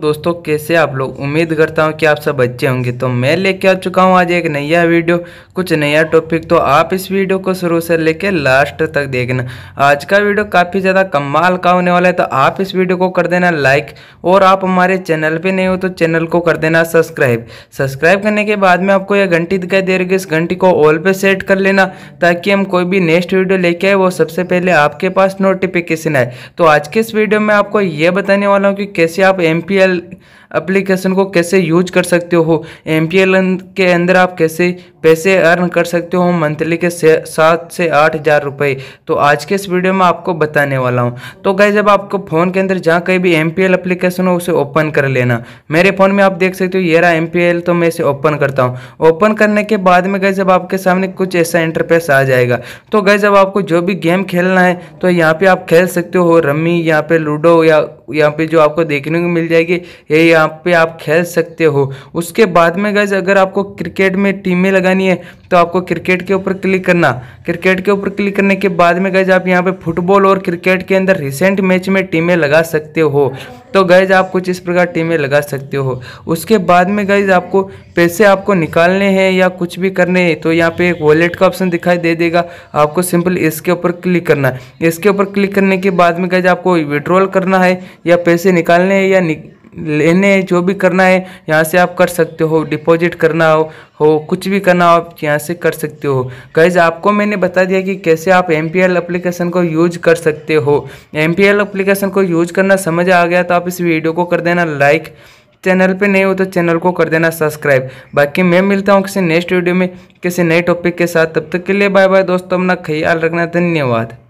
दोस्तों कैसे आप लोग उम्मीद करता हूँ कि आप सब अच्छे होंगे तो मैं लेके आ चुका हूँ आज एक नया वीडियो कुछ नया टॉपिक तो आप इस वीडियो को शुरू से लेके लास्ट तक देखना आज का वीडियो काफ़ी ज़्यादा कमाल का होने वाला है तो आप इस वीडियो को कर देना लाइक और आप हमारे चैनल पर नहीं हो तो चैनल को कर देना सब्सक्राइब सब्सक्राइब करने के बाद में आपको यह घंटी दिखाई दे रही है इस घंटी को ऑल पर सेट कर लेना ताकि हम कोई भी नेक्स्ट वीडियो लेके आए वो सबसे पहले आपके पास नोटिफिकेशन आए तो आज के इस वीडियो में आपको ये बताने वाला हूँ कि कैसे आप एम el एप्लीकेशन को कैसे यूज कर सकते हो एम के अंदर आप कैसे पैसे अर्न कर सकते हो मंथली के सात से आठ हज़ार रुपये तो आज के इस वीडियो में आपको बताने वाला हूँ तो गए जब आपको फ़ोन के अंदर जहाँ कहीं भी एम एप्लीकेशन हो उसे ओपन कर लेना मेरे फ़ोन में आप देख सकते हो ये रहा एम तो मैं इसे ओपन करता हूँ ओपन करने के बाद में गए जब आपके सामने कुछ ऐसा इंटरपेस आ जाएगा तो गए जब आपको जो भी गेम खेलना है तो यहाँ पे आप खेल सकते हो रम्मी यहाँ पे लूडो या यहाँ पे जो आपको देखने को मिल जाएगी यही जहाँ पे आप खेल सकते हो उसके बाद में गैज अगर आपको क्रिकेट में टीमें लगानी है तो आपको क्रिकेट के ऊपर क्लिक करना क्रिकेट के ऊपर क्लिक करने के बाद में गैज आप यहाँ पे फुटबॉल और क्रिकेट के अंदर रिसेंट मैच में टीमें लगा सकते हो तो गैज आप कुछ इस प्रकार टीमें लगा सकते हो उसके बाद में गैज आपको पैसे आपको निकालने हैं या कुछ भी करने हैं तो यहाँ पे एक वॉलेट का ऑप्शन दिखाई दे देगा आपको सिंपल इसके ऊपर क्लिक करना है इसके ऊपर क्लिक करने के बाद में गैज आपको विड्रॉल करना है या पैसे निकालने हैं या लेने जो भी करना है यहाँ से आप कर सकते हो डिपॉजिट करना हो हो कुछ भी करना हो आप यहाँ से कर सकते हो गैज़ आपको मैंने बता दिया कि कैसे आप एम पी एल अप्लीकेशन को यूज कर सकते हो एम पी एल अप्लीकेशन को यूज करना समझ आ गया तो आप इस वीडियो को कर देना लाइक चैनल पे नहीं हो तो चैनल को कर देना सब्सक्राइब बाकी मैं मिलता हूँ किसी नेक्स्ट वीडियो में किसी नए टॉपिक के साथ तब तक के लिए बाय बाय दोस्तों अपना ख्याल रखना धन्यवाद